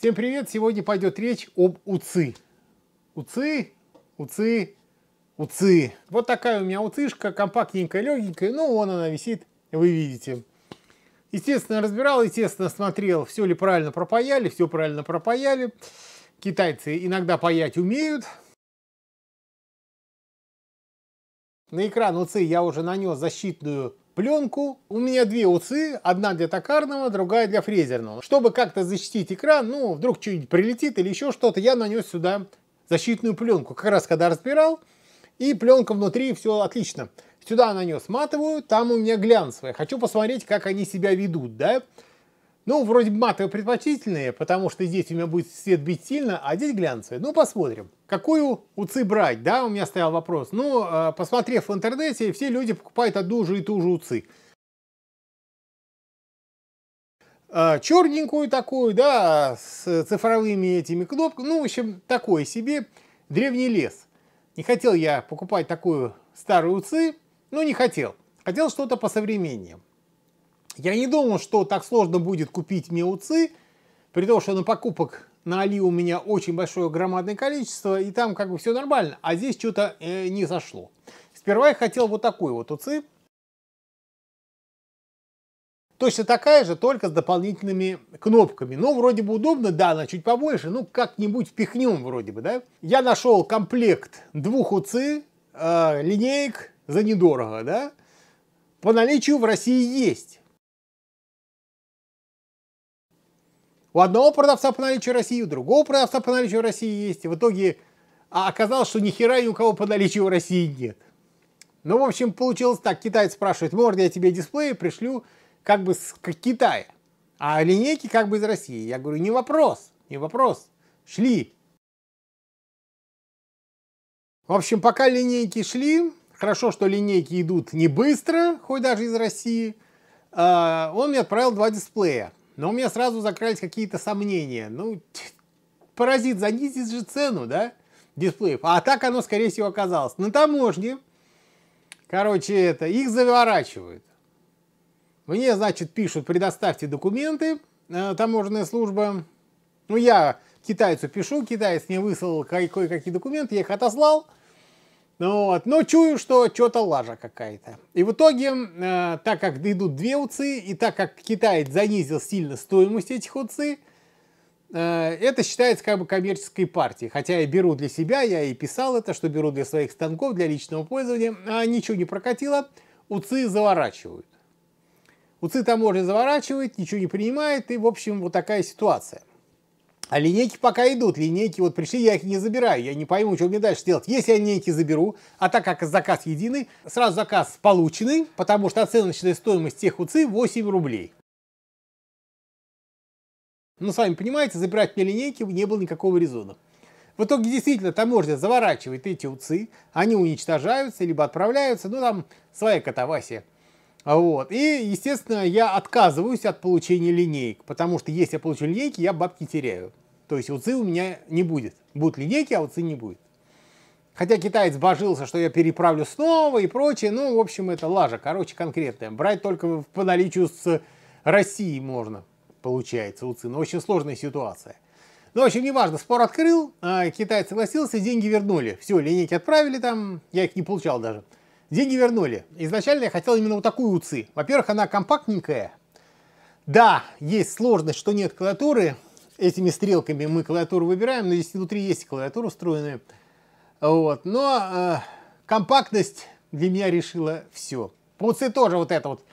Всем привет! Сегодня пойдет речь об уцы. Уцы, уцы, уцы. Вот такая у меня уцышка компактненькая, легенькая. Ну, вон она висит, вы видите. Естественно, разбирал, естественно, смотрел, все ли правильно пропаяли, все правильно пропаяли. Китайцы иногда паять умеют. На экран уцы я уже нанес защитную пленку. У меня две усы, одна для токарного, другая для фрезерного. Чтобы как-то защитить экран, ну, вдруг что-нибудь прилетит или еще что-то, я нанес сюда защитную пленку. Как раз когда разбирал, и пленка внутри, все отлично. Сюда нанес матовую, там у меня глянцевая. Хочу посмотреть, как они себя ведут, да? Ну, вроде бы матовые предпочтительные, потому что здесь у меня будет свет бить сильно, а здесь глянцевый. Ну, посмотрим. Какую УЦИ брать, да, у меня стоял вопрос. Ну, э, посмотрев в интернете, все люди покупают одну же и ту же УЦИ. Э, черненькую такую, да, с цифровыми этими кнопками. Ну, в общем, такой себе. Древний лес. Не хотел я покупать такую старую УЦИ, но ну, не хотел. Хотел что-то по современнее. Я не думал, что так сложно будет купить меуцы, при том, что на покупок на Али у меня очень большое громадное количество, и там как бы все нормально, а здесь что-то э, не зашло. Сперва я хотел вот такой вот уцы. Точно такая же, только с дополнительными кнопками. Ну, вроде бы удобно, да, она чуть побольше, ну, как-нибудь впихнем вроде бы, да. Я нашел комплект двух уцы, э, линеек за недорого, да. По наличию в России есть. У одного продавца по наличию России, у другого продавца по наличию России есть. И в итоге а, оказалось, что ни хера ни у кого по наличию в России нет. Ну, в общем, получилось так. Китаец спрашивает, может я тебе дисплей пришлю как бы с Китая, а линейки как бы из России. Я говорю, не вопрос, не вопрос. Шли. В общем, пока линейки шли, хорошо, что линейки идут не быстро, хоть даже из России, а, он мне отправил два дисплея. Но у меня сразу закрались какие-то сомнения. Ну, паразит, занизит же цену, да, дисплеев. А так оно, скорее всего, оказалось. На таможне, короче, это, их заворачивают. Мне, значит, пишут, предоставьте документы, э, таможенная служба. Ну, я китайцу пишу, китаец мне выслал кое-какие документы, я их отослал. Ну вот, но ну, чую, что что-то лажа какая-то. И в итоге, э, так как идут две уцы, и так как Китай занизил сильно стоимость этих уцы, э, это считается как бы коммерческой партией. Хотя я беру для себя, я и писал это, что беру для своих станков, для личного пользования, а ничего не прокатило, Уцы заворачивают. Уцы там можно заворачивает, ничего не принимает, и, в общем, вот такая ситуация. А линейки пока идут. Линейки вот пришли, я их не забираю. Я не пойму, что мне дальше делать. Если я линейки заберу, а так как заказ единый, сразу заказ полученный, потому что оценочная стоимость тех УЦИ 8 рублей. Ну, сами понимаете, забирать мне линейки не было никакого резона. В итоге действительно таможня заворачивает эти УЦИ, они уничтожаются, либо отправляются, ну там своя катавасия. А вот. И, естественно, я отказываюсь от получения линейк, потому что если я получу линейки, я бабки теряю. То есть УЦИ у меня не будет. Будут линейки, а УЦИ не будет. Хотя китаец божился, что я переправлю снова и прочее. Ну, в общем, это лажа, короче, конкретная. Брать только по наличию с России можно, получается, у Но очень сложная ситуация. Ну, в общем, неважно, спор открыл, а китаец согласился, деньги вернули. Все, линейки отправили там, я их не получал даже. Деньги вернули. Изначально я хотел именно вот такую УЦИ. Во-первых, она компактненькая. Да, есть сложность, что нет клавиатуры. Этими стрелками мы клавиатуру выбираем, но здесь внутри есть клавиатура встроенная. Вот. Но э, компактность для меня решила все. По УЦИ тоже вот это вот,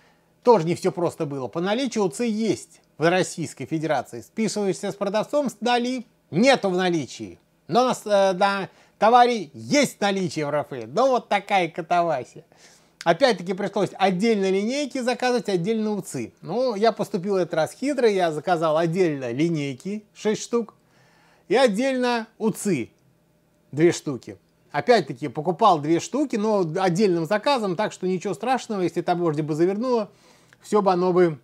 тоже не все просто было. По наличию УЦИ есть в Российской Федерации. Списываешься с продавцом, сдали, нету в наличии. Но на, э, на Товарищ, есть наличие в Рафе, но ну, вот такая катавасия. Опять-таки пришлось отдельно линейки заказывать, отдельно уцы. Ну, я поступил этот раз хитро, я заказал отдельно линейки, 6 штук, и отдельно уцы 2 штуки. Опять-таки покупал 2 штуки, но отдельным заказом, так что ничего страшного, если вроде бы завернуло, все бы оно бы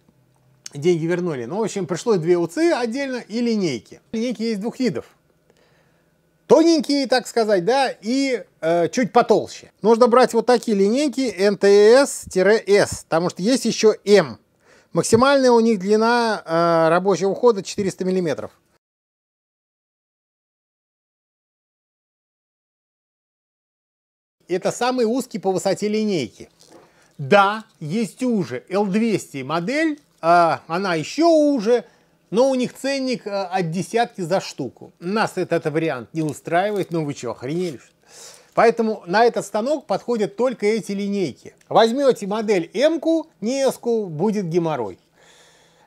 деньги вернули. Ну, в общем, пришлось 2 уцы отдельно и линейки. Линейки есть двух видов тоненькие, так сказать, да, и э, чуть потолще. Нужно брать вот такие линейки NTS-S, потому что есть еще M. Максимальная у них длина э, рабочего хода 400 миллиметров. Это самый узкий по высоте линейки. Да, есть уже L200 модель, э, она еще уже, но у них ценник э, от десятки за штуку. Нас этот, вариант не устраивает, ну вы что, охренели Поэтому на этот станок подходят только эти линейки. Возьмете модель М-ку, не ку будет геморрой.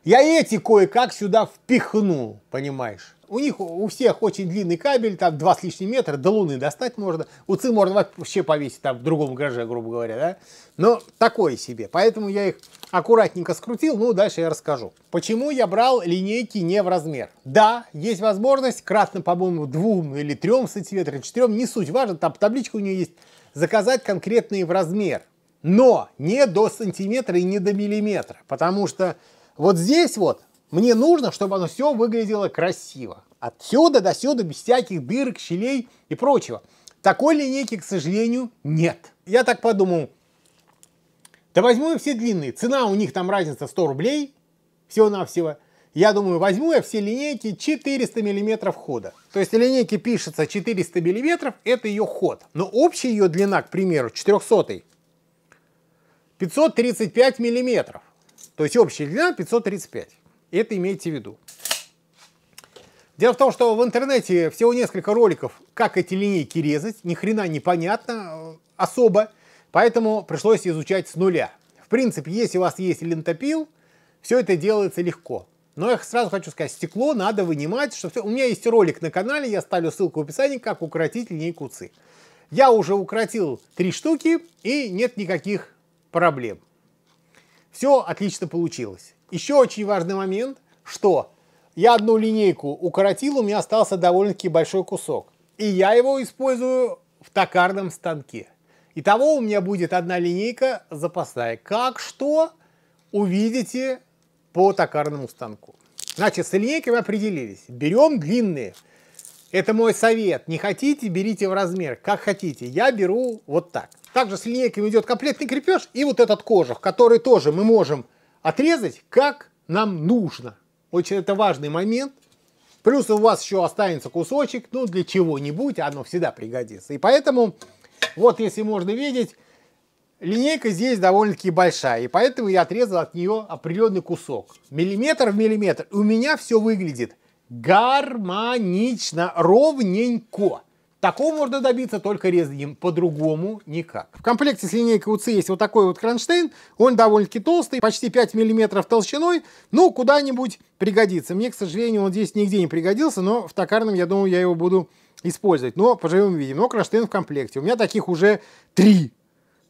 Я эти кое-как сюда впихнул, понимаешь? У них у всех очень длинный кабель, там два с лишним метра, до Луны достать можно. У ЦИ можно вообще повесить там в другом гараже, грубо говоря, да? Но такое себе. Поэтому я их аккуратненько скрутил, ну дальше я расскажу. Почему я брал линейки не в размер? Да, есть возможность кратно, по-моему, двум или трем сантиметрам, четырем, не суть, важно, там табличка у нее есть, заказать конкретные в размер. Но не до сантиметра и не до миллиметра, потому что вот здесь вот мне нужно, чтобы оно все выглядело красиво. Отсюда до сюда, без всяких дырок, щелей и прочего. Такой линейки, к сожалению, нет. Я так подумал, да возьму я все длинные. Цена у них там разница 100 рублей, всего-навсего. Я думаю, возьму я все линейки 400 мм хода. То есть линейки пишется 400 мм, это ее ход. Но общая ее длина, к примеру, 400 535 мм. То есть общая длина 535. Это имейте в виду. Дело в том, что в интернете всего несколько роликов, как эти линейки резать, ни хрена непонятно э, особо, поэтому пришлось изучать с нуля. В принципе, если у вас есть лентопил, все это делается легко. Но я сразу хочу сказать, стекло надо вынимать. Что все... У меня есть ролик на канале, я ставлю ссылку в описании, как укоротить линейку ЦИ. Я уже укоротил три штуки и нет никаких проблем. Все отлично получилось. Еще очень важный момент, что я одну линейку укоротил, у меня остался довольно-таки большой кусок. И я его использую в токарном станке. Итого у меня будет одна линейка запасная. Как что увидите по токарному станку. Значит, с линейками определились. Берем длинные. Это мой совет. Не хотите, берите в размер, как хотите. Я беру вот так. Также с линейками идет комплектный крепеж и вот этот кожух, который тоже мы можем отрезать, как нам нужно. Очень это важный момент. Плюс у вас еще останется кусочек, ну, для чего-нибудь, оно всегда пригодится. И поэтому, вот если можно видеть, линейка здесь довольно-таки большая, и поэтому я отрезал от нее определенный кусок. Миллиметр в миллиметр. У меня все выглядит гармонично, ровненько. Такого можно добиться только резанием, по-другому никак. В комплекте с линейкой УЦ есть вот такой вот кронштейн, он довольно-таки толстый, почти 5 мм толщиной, ну, куда-нибудь пригодится. Мне, к сожалению, он здесь нигде не пригодился, но в токарном, я думаю, я его буду использовать. Но поживем видим. Но кронштейн в комплекте. У меня таких уже три.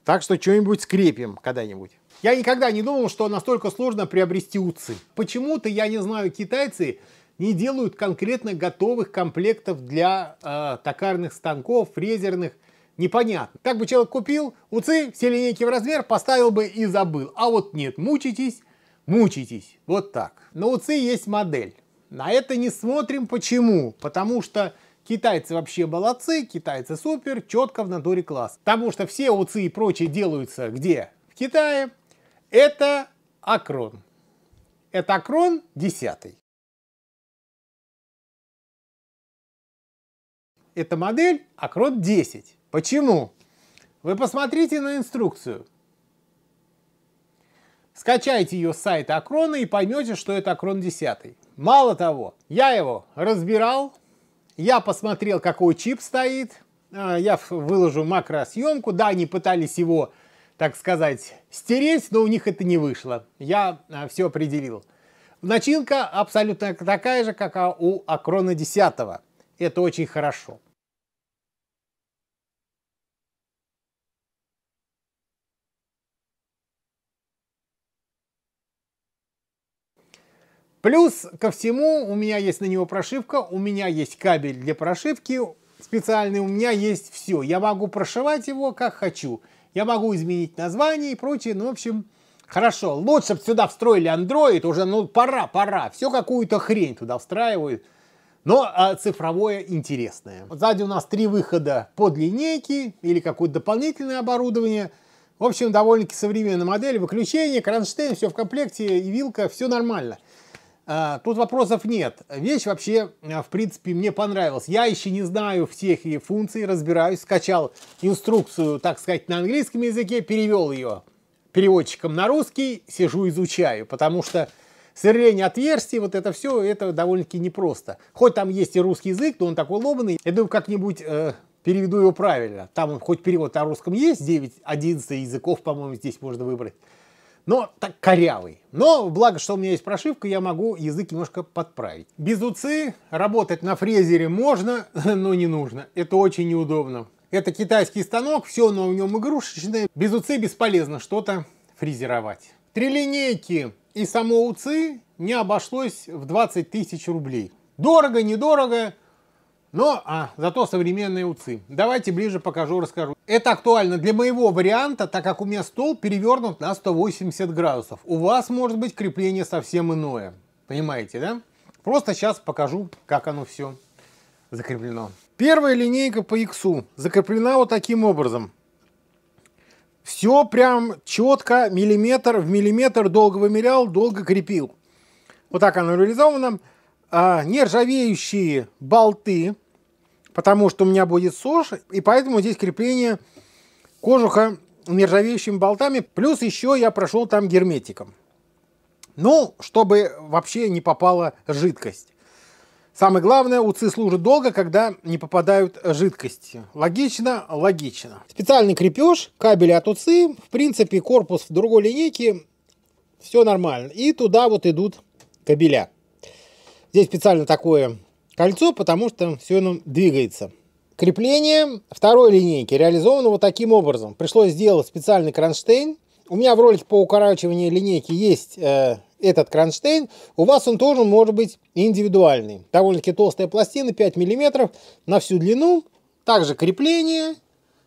Так что что-нибудь скрепим когда-нибудь. Я никогда не думал, что настолько сложно приобрести УЦИ. Почему-то, я не знаю, китайцы не делают конкретно готовых комплектов для э, токарных станков, фрезерных, непонятно. Так бы человек купил УЦИ, все линейки в размер, поставил бы и забыл. А вот нет, мучитесь, мучитесь. Вот так. На УЦИ есть модель. На это не смотрим. Почему? Потому что китайцы вообще молодцы, китайцы супер, четко в натуре класс. Потому что все УЦИ и прочее делаются где? В Китае. Это Акрон. Это Акрон 10. это модель Акрот 10. Почему? Вы посмотрите на инструкцию. Скачайте ее с сайта Акрона и поймете, что это Акрон 10. Мало того, я его разбирал, я посмотрел, какой чип стоит, а, я выложу макросъемку, да, они пытались его, так сказать, стереть, но у них это не вышло. Я а, все определил. Начинка абсолютно такая же, как у Акрона 10. Это очень хорошо. Плюс ко всему у меня есть на него прошивка, у меня есть кабель для прошивки специальный, у меня есть все. Я могу прошивать его как хочу. Я могу изменить название и прочее. Ну, в общем, хорошо. Лучше бы сюда встроили Android, уже ну пора, пора. Все какую-то хрень туда встраивают. Но а, цифровое интересное. Вот сзади у нас три выхода под линейки или какое-то дополнительное оборудование. В общем, довольно-таки современная модель. Выключение, кронштейн, все в комплекте и вилка, все нормально. А, тут вопросов нет. Вещь вообще, э, в принципе, мне понравилась. Я еще не знаю всех ее функций, разбираюсь. Скачал инструкцию, так сказать, на английском языке, перевел ее переводчиком на русский, сижу изучаю, потому что сверление отверстий, вот это все, это довольно-таки непросто. Хоть там есть и русский язык, но он такой ломанный. Я думаю, как-нибудь э, переведу его правильно. Там хоть перевод на русском есть, 9, 11 языков, по-моему, здесь можно выбрать но так корявый. Но благо, что у меня есть прошивка, я могу язык немножко подправить. Без уцы работать на фрезере можно, но не нужно. Это очень неудобно. Это китайский станок, все на нем игрушечное. Без уцы бесполезно что-то фрезеровать. Три линейки и само уцы не обошлось в 20 тысяч рублей. Дорого, недорого, но а, зато современные уцы. Давайте ближе покажу, расскажу. Это актуально для моего варианта, так как у меня стол перевернут на 180 градусов. У вас может быть крепление совсем иное. Понимаете, да? Просто сейчас покажу, как оно все закреплено. Первая линейка по иксу закреплена вот таким образом. Все прям четко, миллиметр в миллиметр, долго вымерял, долго крепил. Вот так оно реализовано. А, нержавеющие болты потому что у меня будет сошь, и поэтому здесь крепление кожуха нержавеющими болтами, плюс еще я прошел там герметиком. Ну, чтобы вообще не попала жидкость. Самое главное, УЦИ служат долго, когда не попадают жидкости. Логично, логично. Специальный крепеж, кабели от УЦИ, в принципе, корпус в другой линейке, все нормально. И туда вот идут кабеля. Здесь специально такое кольцо, потому что все оно двигается. Крепление второй линейки реализовано вот таким образом. Пришлось сделать специальный кронштейн. У меня в ролике по укорачиванию линейки есть э, этот кронштейн. У вас он тоже может быть индивидуальный. Довольно-таки толстая пластина, 5 мм на всю длину. Также крепление.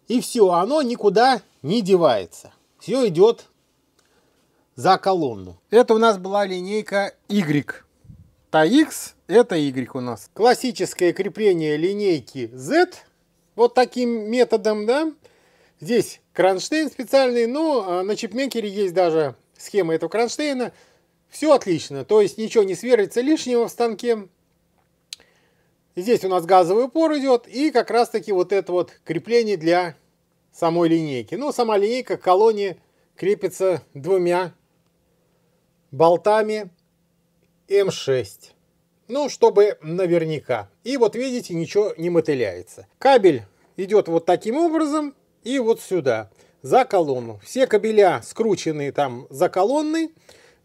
И все, оно никуда не девается. Все идет за колонну. Это у нас была линейка Y. ТАХ – это Y у нас. Классическое крепление линейки Z вот таким методом, да. Здесь кронштейн специальный, но а, на чипмейкере есть даже схема этого кронштейна. Все отлично, то есть ничего не сверится лишнего в станке. Здесь у нас газовый упор идет и как раз таки вот это вот крепление для самой линейки. Но ну, сама линейка к колонне крепится двумя болтами М6. Ну, чтобы наверняка. И вот видите, ничего не мотыляется. Кабель идет вот таким образом и вот сюда, за колонну. Все кабеля скручены там за колонной.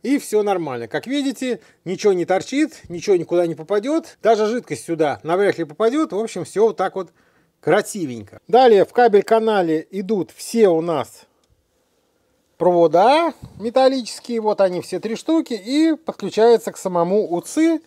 И все нормально. Как видите, ничего не торчит, ничего никуда не попадет. Даже жидкость сюда навряд ли попадет. В общем, все вот так вот красивенько. Далее в кабель-канале идут все у нас провода металлические, вот они все три штуки, и подключается к самому УЦИ.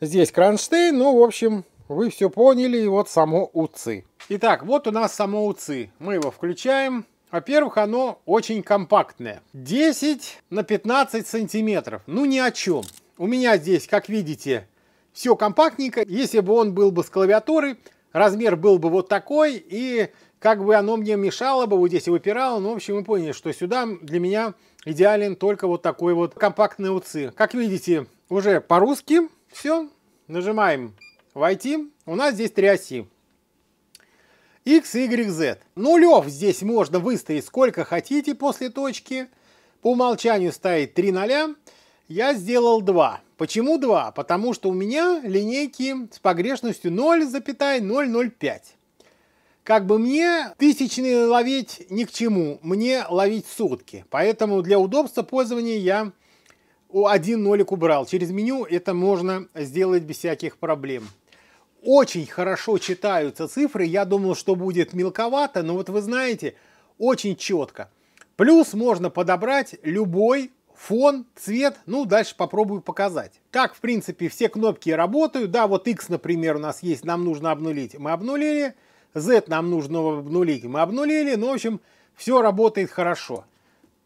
Здесь кронштейн, ну, в общем, вы все поняли, и вот само УЦИ. Итак, вот у нас само УЦИ. Мы его включаем. Во-первых, оно очень компактное. 10 на 15 сантиметров. Ну, ни о чем. У меня здесь, как видите, все компактненько. Если бы он был бы с клавиатуры, размер был бы вот такой, и как бы оно мне мешало бы, вот здесь и выпирало, но в общем вы поняли, что сюда для меня идеален только вот такой вот компактный УЦИ. Как видите, уже по-русски все. Нажимаем «Войти». У нас здесь три оси. X, Y, Z. Нулев здесь можно выставить сколько хотите после точки. По умолчанию стоит 3 ноля. Я сделал 2. Почему 2? Потому что у меня линейки с погрешностью 0,005. Как бы мне тысячные ловить ни к чему, мне ловить сутки. Поэтому для удобства пользования я один нолик убрал. Через меню это можно сделать без всяких проблем. Очень хорошо читаются цифры. Я думал, что будет мелковато, но вот вы знаете, очень четко. Плюс можно подобрать любой фон, цвет. Ну, дальше попробую показать. Так, в принципе, все кнопки работают. Да, вот X, например, у нас есть, нам нужно обнулить. Мы обнулили. Z нам нужно обнулить. Мы обнулили, но ну, в общем, все работает хорошо.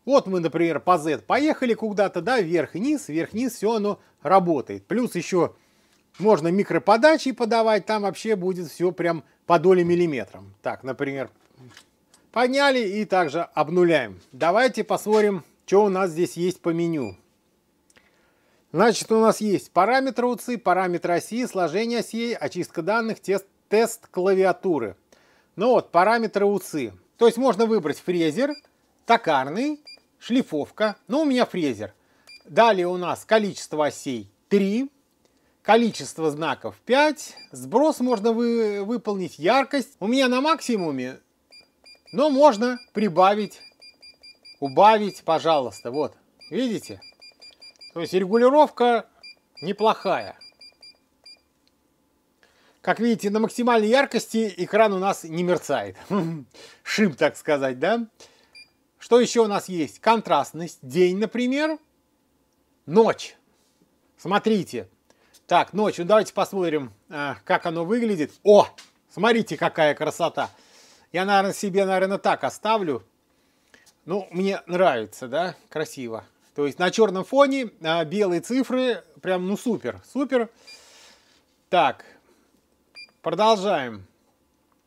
Вот мы, например, по Z поехали куда-то, да, вверх-вниз, вверх-вниз, все оно работает. Плюс еще можно микроподачи подавать, там вообще будет все прям по доле миллиметром. Так, например, подняли и также обнуляем. Давайте посмотрим, что у нас здесь есть по меню. Значит, у нас есть параметры УЦИ, параметры оси, сложение осей, очистка данных, тест Тест клавиатуры. Ну вот, параметры УЦИ. То есть можно выбрать фрезер, токарный, шлифовка. Ну, у меня фрезер. Далее у нас количество осей 3, количество знаков 5, сброс можно вы, выполнить, яркость. У меня на максимуме, но можно прибавить, убавить, пожалуйста. Вот, видите? То есть регулировка неплохая. Как видите, на максимальной яркости экран у нас не мерцает. Шим, так сказать, да? Что еще у нас есть? Контрастность. День, например. Ночь. Смотрите. Так, ночь. Ну, давайте посмотрим, а, как оно выглядит. О, смотрите, какая красота. Я, наверное, себе, наверное, так оставлю. Ну, мне нравится, да, красиво. То есть на черном фоне а, белые цифры, прям, ну, супер, супер. Так, Продолжаем.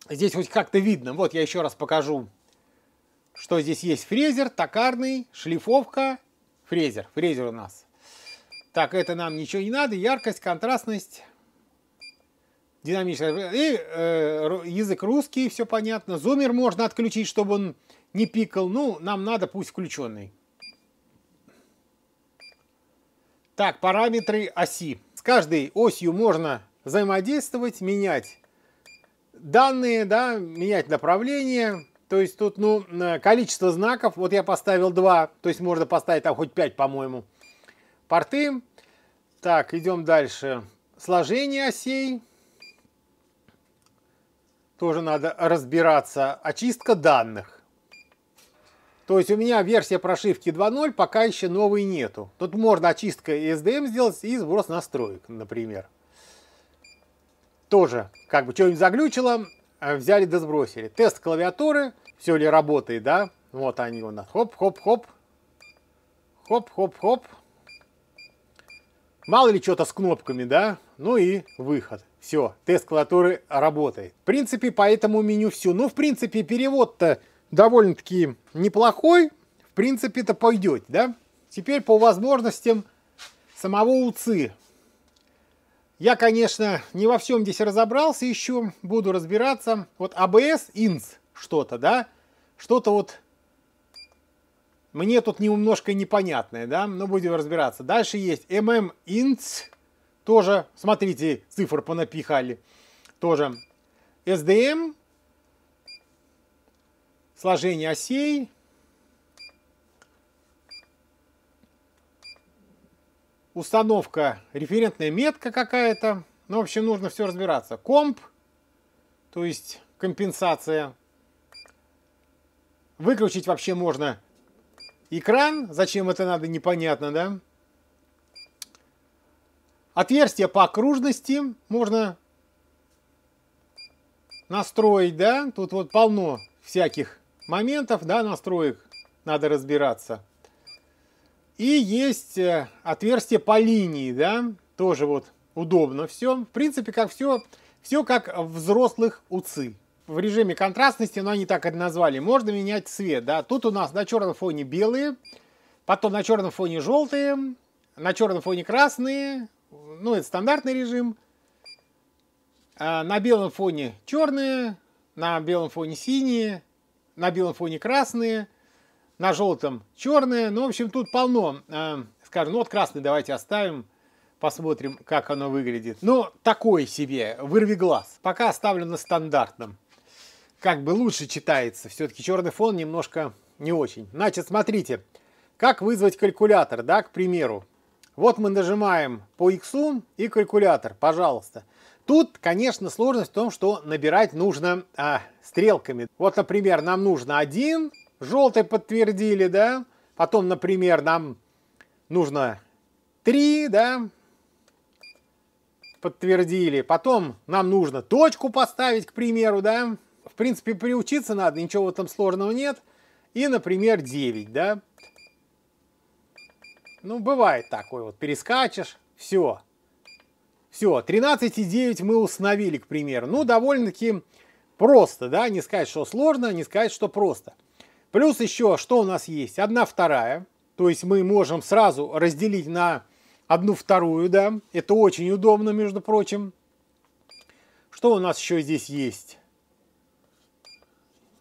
Здесь хоть как-то видно. Вот я еще раз покажу, что здесь есть. Фрезер, токарный, шлифовка, фрезер. Фрезер у нас. Так, это нам ничего не надо. Яркость, контрастность, динамичность. И, э, язык русский, все понятно. Зумер можно отключить, чтобы он не пикал. Ну, нам надо, пусть включенный. Так, параметры оси. С каждой осью можно взаимодействовать, менять данные, да, менять направление. То есть тут, ну, э, количество знаков, вот я поставил 2, то есть можно поставить там хоть 5, по-моему, порты. Так, идем дальше. Сложение осей. Тоже надо разбираться. Очистка данных. То есть у меня версия прошивки 2.0, пока еще новой нету. Тут можно очистка SDM сделать и сброс настроек, например тоже как бы что-нибудь заглючило, э, взяли да сбросили. Тест клавиатуры, все ли работает, да? Вот они у нас. Хоп-хоп-хоп. Хоп-хоп-хоп. Мало ли что-то с кнопками, да? Ну и выход. Все, тест клавиатуры работает. В принципе, по этому меню все. Ну, в принципе, перевод-то довольно-таки неплохой. В принципе-то пойдет, да? Теперь по возможностям самого УЦИ. Я, конечно, не во всем здесь разобрался еще, буду разбираться. Вот ABS а INS что-то, да? Что-то вот мне тут немножко непонятное, да? Но будем разбираться. Дальше есть MM INS, тоже, смотрите, цифр понапихали, тоже. SDM, сложение осей, установка, референтная метка какая-то. Ну, в общем, нужно все разбираться. Комп, то есть компенсация. Выключить вообще можно экран. Зачем это надо, непонятно, да? Отверстие по окружности можно настроить, да? Тут вот полно всяких моментов, да, настроек. Надо разбираться. И есть э, отверстие по линии, да, тоже вот удобно все. В принципе, как все, все как взрослых УЦИ. В режиме контрастности, но ну, они так и назвали, можно менять цвет, да. Тут у нас на черном фоне белые, потом на черном фоне желтые, на черном фоне красные, ну это стандартный режим. А на белом фоне черные, на белом фоне синие, на белом фоне красные – на желтом черное. Ну, в общем, тут полно. Э, скажем, ну вот красный давайте оставим. Посмотрим, как оно выглядит. Ну, такое себе, вырви глаз. Пока оставлю на стандартном. Как бы лучше читается. Все-таки черный фон немножко не очень. Значит, смотрите, как вызвать калькулятор, да, к примеру. Вот мы нажимаем по X и калькулятор, пожалуйста. Тут, конечно, сложность в том, что набирать нужно а, стрелками. Вот, например, нам нужно 1, желтый подтвердили, да, потом, например, нам нужно 3, да, подтвердили, потом нам нужно точку поставить, к примеру, да, в принципе, приучиться надо, ничего в этом сложного нет, и, например, 9, да, ну, бывает такое, вот перескачешь, все, все, 13 и 9 мы установили, к примеру, ну, довольно-таки просто, да, не сказать, что сложно, не сказать, что просто. Плюс еще, что у нас есть? Одна вторая. То есть мы можем сразу разделить на одну вторую, да. Это очень удобно, между прочим. Что у нас еще здесь есть?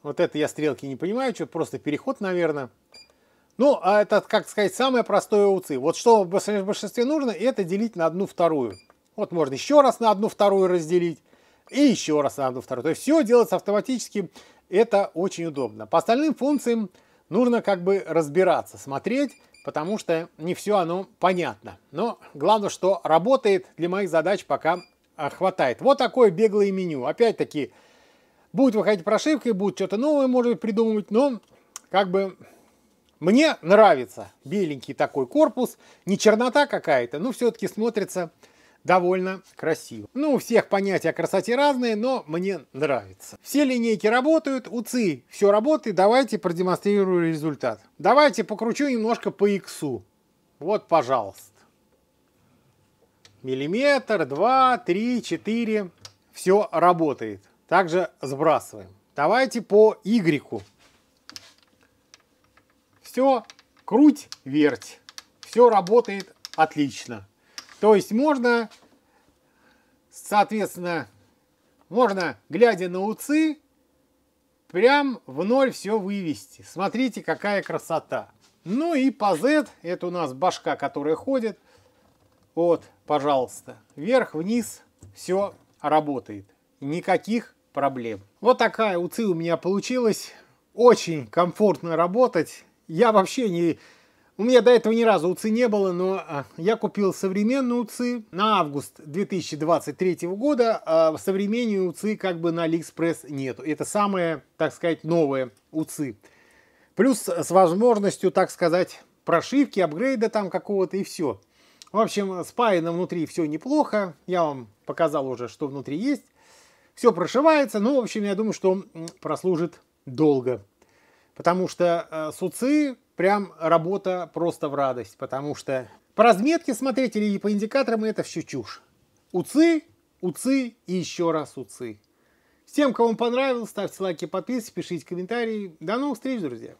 Вот это я стрелки не понимаю, что просто переход, наверное. Ну, а это, как сказать, самое простое УЦИ. Вот что в большинстве нужно, это делить на одну вторую. Вот можно еще раз на одну вторую разделить и еще раз на одну вторую. То есть все делается автоматически это очень удобно. По остальным функциям нужно как бы разбираться, смотреть, потому что не все оно понятно. Но главное, что работает для моих задач пока а, хватает. Вот такое беглое меню. Опять-таки, будет выходить прошивка, будет что-то новое, может быть, придумывать, но как бы мне нравится беленький такой корпус, не чернота какая-то, но все-таки смотрится довольно красиво. Ну, у всех понятия о красоте разные, но мне нравится. Все линейки работают, уцы, все работает, давайте продемонстрирую результат. Давайте покручу немножко по иксу. Вот, пожалуйста. Миллиметр, два, три, четыре. Все работает. Также сбрасываем. Давайте по Y. Все, круть, верть. Все работает отлично. То есть можно, соответственно, можно, глядя на УЦИ, прям в ноль все вывести. Смотрите, какая красота. Ну и по Z, это у нас башка, которая ходит. Вот, пожалуйста, вверх-вниз все работает. Никаких проблем. Вот такая УЦИ у меня получилась. Очень комфортно работать. Я вообще не у меня до этого ни разу УЦИ не было, но а, я купил современную УЦИ на август 2023 года. А современную УЦИ как бы на Алиэкспресс нету. Это самые, так сказать, новые УЦИ. Плюс с возможностью, так сказать, прошивки, апгрейда там какого-то и все. В общем, спаяно внутри все неплохо. Я вам показал уже, что внутри есть. Все прошивается, Ну, в общем, я думаю, что прослужит долго. Потому что э, с УЦИ прям работа просто в радость, потому что по разметке смотреть или по индикаторам это все чушь. Уцы, уцы и еще раз уцы. Всем, кому понравилось, ставьте лайки, подписывайтесь, пишите комментарии. До новых встреч, друзья!